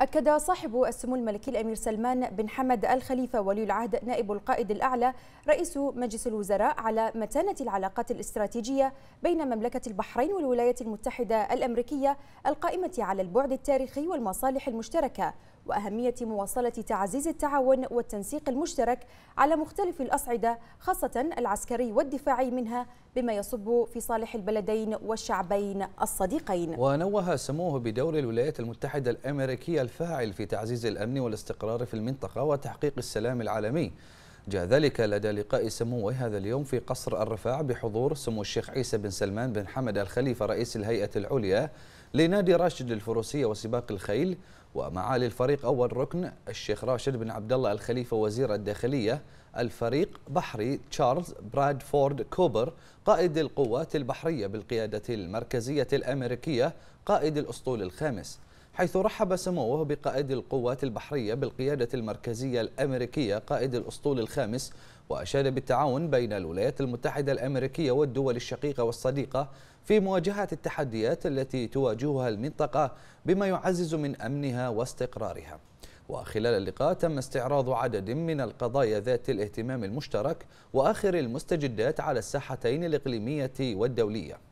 أكد صاحب السمو الملكي الأمير سلمان بن حمد الخليفة ولي العهد نائب القائد الأعلى رئيس مجلس الوزراء على متانة العلاقات الاستراتيجية بين مملكة البحرين والولايات المتحدة الأمريكية القائمة على البعد التاريخي والمصالح المشتركة وأهمية مواصلة تعزيز التعاون والتنسيق المشترك على مختلف الأصعدة خاصة العسكري والدفاعي منها بما يصب في صالح البلدين والشعبين الصديقين ونوه سموه بدور الولايات المتحدة الأمريكية الفاعل في تعزيز الأمن والاستقرار في المنطقة وتحقيق السلام العالمي جاء ذلك لدى لقاء سموه هذا اليوم في قصر الرفاع بحضور سمو الشيخ عيسى بن سلمان بن حمد الخليفة رئيس الهيئة العليا لنادي راشد للفروسية وسباق الخيل ومعالي الفريق أول ركن الشيخ راشد بن عبد الله الخليفة وزير الداخلية الفريق بحري تشارلز برادفورد كوبر قائد القوات البحرية بالقيادة المركزية الأمريكية قائد الأسطول الخامس حيث رحب سموه بقائد القوات البحرية بالقيادة المركزية الأمريكية قائد الأسطول الخامس وأشاد بالتعاون بين الولايات المتحدة الأمريكية والدول الشقيقة والصديقة في مواجهة التحديات التي تواجهها المنطقة بما يعزز من أمنها واستقرارها وخلال اللقاء تم استعراض عدد من القضايا ذات الاهتمام المشترك وآخر المستجدات على الساحتين الإقليمية والدولية